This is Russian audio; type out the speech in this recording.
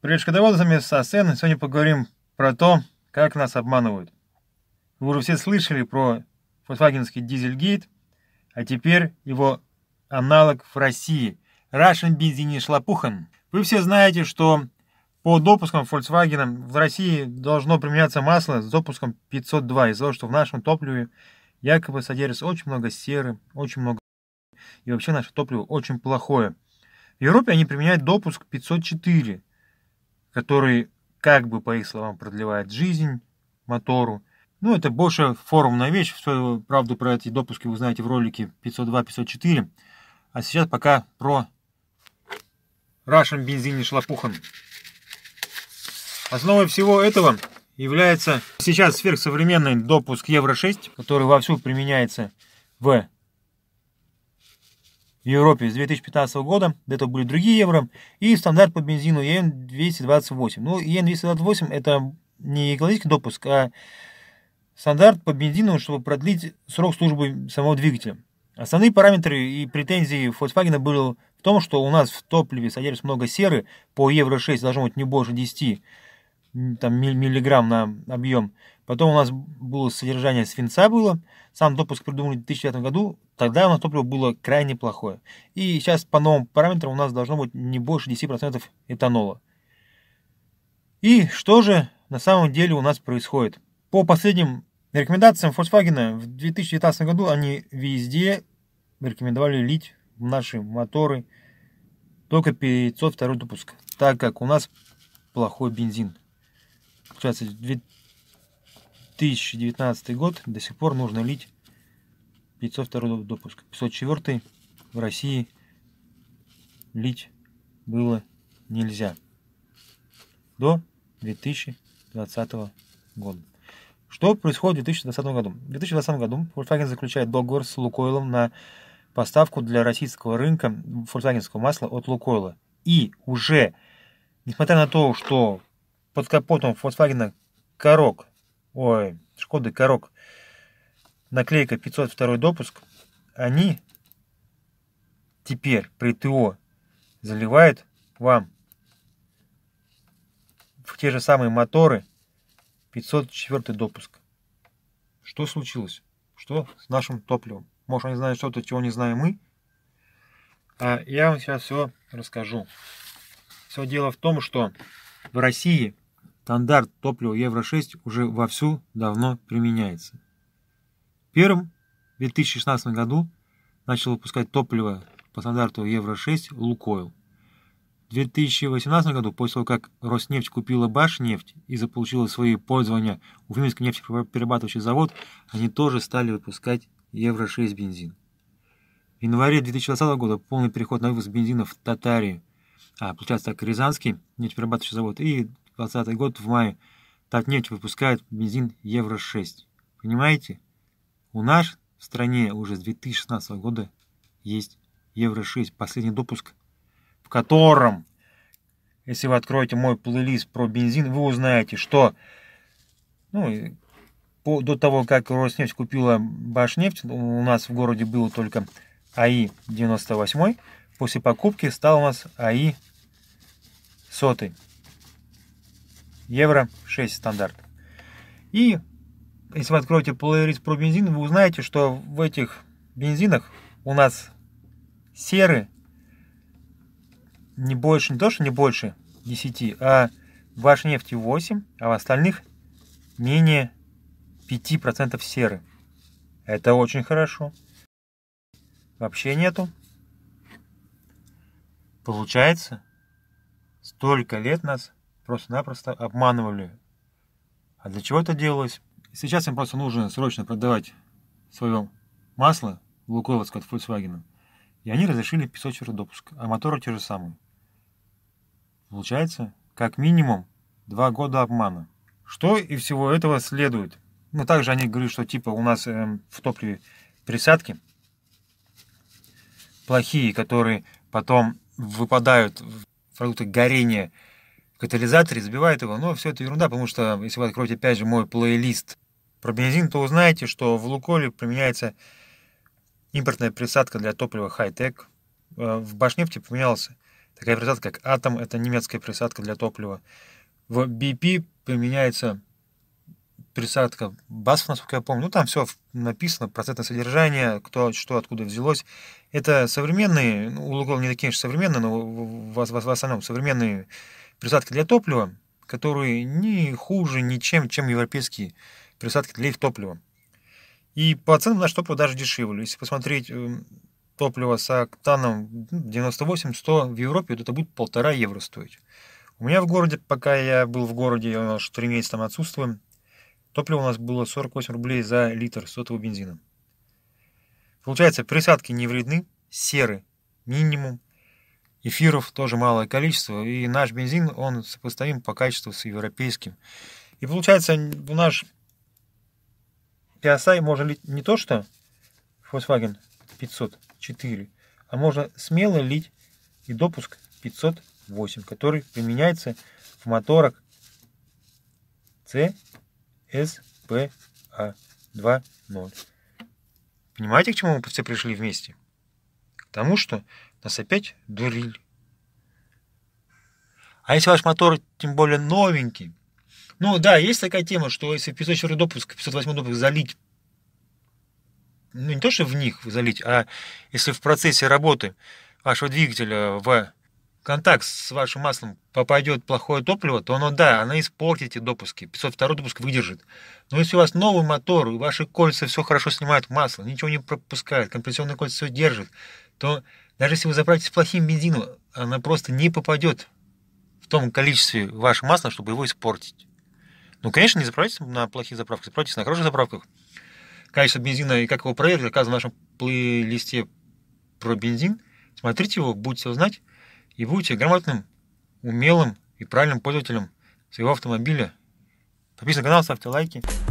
Привет, шкодоводами со сцены. Сегодня поговорим про то, как нас обманывают. Вы уже все слышали про фольксвагенский дизельгейт, а теперь его аналог в России. Russian бензине шлапухан. Вы все знаете, что по допускам Volkswagen в России должно применяться масло с допуском 502, из-за того, что в нашем топливе якобы содержится очень много серы, очень много... И вообще наше топливо очень плохое. В Европе они применяют допуск 504, который как бы, по их словам, продлевает жизнь мотору. Ну, это больше форумная вещь. Все, правду про эти допуски вы знаете в ролике 502-504. А сейчас пока про Russian бензине шлапухан. Основой всего этого является сейчас сверхсовременный допуск Евро 6, который вовсю применяется в в Европе с 2015 года, до этого были другие евро, и стандарт по бензину ЕН-228. Ну, ЕН-228 это не экологический допуск, а стандарт по бензину, чтобы продлить срок службы самого двигателя. Основные параметры и претензии Volkswagen были в том, что у нас в топливе содержится много серы, по Евро-6 должно быть не больше 10 там, миллиграмм на объем. Потом у нас было содержание свинца было, сам допуск придумали в 2009 году, Тогда у нас топливо было крайне плохое. И сейчас по новым параметрам у нас должно быть не больше 10% этанола. И что же на самом деле у нас происходит? По последним рекомендациям Volkswagen в 2019 году они везде рекомендовали лить в наши моторы только 502 допуск, так как у нас плохой бензин. Получается, 2019 год до сих пор нужно лить 502 допуск. 504 в России лить было нельзя до 2020 года. Что происходит в 2020 году? В 2020 году Volkswagen заключает договор с Лукойлом на поставку для российского рынка фольксвагенского масла от Лукойла. И уже, несмотря на то, что под капотом Volkswagen корок, ой, Шкоды корок наклейка 502 допуск, они теперь при ТО заливают вам в те же самые моторы 504 допуск. Что случилось? Что с нашим топливом? Может они знают что-то, чего не знаем мы? А я вам сейчас все расскажу. Все дело в том, что в России стандарт топлива Евро-6 уже вовсю давно применяется. Первым в 2016 году начал выпускать топливо по стандарту Евро-6 «Лукойл». В 2018 году, после того, как Роснефть купила Башнефть и заполучила свои пользования у Уфимский нефтеперерабатывающий завод, они тоже стали выпускать Евро-6 бензин. В январе 2020 года полный переход на выпуск бензина в Татарии, а получается так Рязанский нефтеперерабатывающий завод, и 2020 год в мае Татнефть выпускает бензин Евро-6. Понимаете? У нас в стране уже с 2016 года есть Евро-6, последний допуск, в котором, если вы откроете мой плейлист про бензин, вы узнаете, что ну, по, до того, как Роснефть купила Башнефть, у нас в городе был только АИ 98, после покупки стал у нас АИ 100. Евро 6 стандарт. И если вы откроете плейлист про бензин, вы узнаете, что в этих бензинах у нас серы не больше, не то, что не больше 10, а в вашей нефти 8, а в остальных менее 5% серы. Это очень хорошо. Вообще нету. Получается, столько лет нас просто-напросто обманывали. А для чего это делалось? Сейчас им просто нужно срочно продавать свое масло в Луковицк от Volkswagen. И они разрешили 500 часов допуск, а моторы те же самые. Получается, как минимум, два года обмана. Что и всего этого следует? Ну, также они говорят, что типа у нас эм, в топливе присадки плохие, которые потом выпадают в продукты горения катализатор избивает его. Но все это ерунда, потому что если вы откроете опять же мой плейлист про бензин, то узнаете, что в Луколе применяется импортная присадка для топлива хай-тек. Э, в Башнефте поменялся такая присадка, как Атом, это немецкая присадка для топлива. В BP применяется присадка БАСФ, насколько я помню. Ну, там все написано, процентное содержание, кто, что, откуда взялось. Это современные, ну, Лукол не такие же современные, но в, в, в, в основном современные присадки для топлива, которые не хуже ничем, чем европейские присадки для их топлива. И по ценам наше топливо даже дешевле. Если посмотреть эм, топливо с октаном 98-100 ну, в Европе, вот это будет полтора евро стоить. У меня в городе, пока я был в городе, я у нас 3 месяца там отсутствуем, топливо у нас было 48 рублей за литр сотового бензина. Получается, присадки не вредны, серы минимум, Эфиров тоже малое количество, и наш бензин, он сопоставим по качеству с европейским. И получается, наш PSI можно лить не то что Volkswagen 504, а можно смело лить и допуск 508, который применяется в моторах CSPA 2.0. А Понимаете, к чему мы все пришли вместе? Тому что нас опять дурили. А если ваш мотор тем более новенький, ну да, есть такая тема, что если 504 допуск, 508 допуск залить, ну не то, что в них залить, а если в процессе работы вашего двигателя в контакт с вашим маслом попадет плохое топливо, то оно, да, оно испортит эти допуски. 502 допуск выдержит. Но если у вас новый мотор, ваши кольца все хорошо снимают масло, ничего не пропускает, компрессионные кольца все держит, то даже если вы заправитесь плохим бензином, она просто не попадет в том количестве ваше масло, чтобы его испортить. Ну, конечно, не заправляйтесь на плохих заправках, заправляйтесь на хороших заправках. Качество бензина и как его проверить, оказано в нашем плейлисте про бензин. Смотрите его, будете знать, и будете грамотным, умелым и правильным пользователем своего автомобиля. Подписывайтесь на канал, ставьте лайки.